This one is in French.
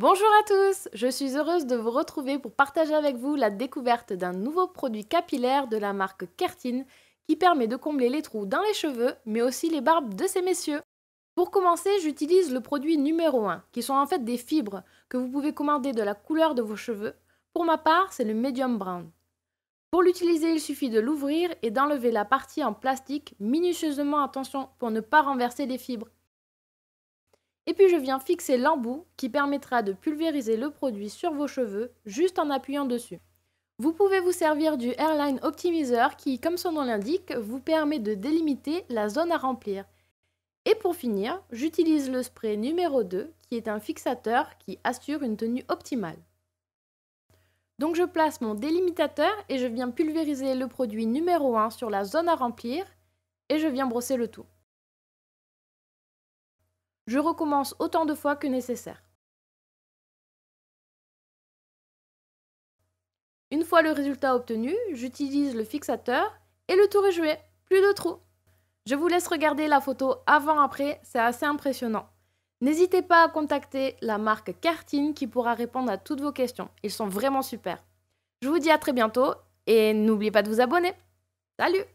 Bonjour à tous, je suis heureuse de vous retrouver pour partager avec vous la découverte d'un nouveau produit capillaire de la marque Kertin qui permet de combler les trous dans les cheveux mais aussi les barbes de ces messieurs. Pour commencer, j'utilise le produit numéro 1 qui sont en fait des fibres que vous pouvez commander de la couleur de vos cheveux. Pour ma part, c'est le medium brown. Pour l'utiliser, il suffit de l'ouvrir et d'enlever la partie en plastique minutieusement attention pour ne pas renverser les fibres. Et puis je viens fixer l'embout qui permettra de pulvériser le produit sur vos cheveux juste en appuyant dessus. Vous pouvez vous servir du Airline Optimizer qui, comme son nom l'indique, vous permet de délimiter la zone à remplir. Et pour finir, j'utilise le spray numéro 2 qui est un fixateur qui assure une tenue optimale. Donc je place mon délimitateur et je viens pulvériser le produit numéro 1 sur la zone à remplir et je viens brosser le tout. Je recommence autant de fois que nécessaire. Une fois le résultat obtenu, j'utilise le fixateur et le tour est joué. Plus de trous. Je vous laisse regarder la photo avant-après, c'est assez impressionnant. N'hésitez pas à contacter la marque Cartine qui pourra répondre à toutes vos questions. Ils sont vraiment super. Je vous dis à très bientôt et n'oubliez pas de vous abonner. Salut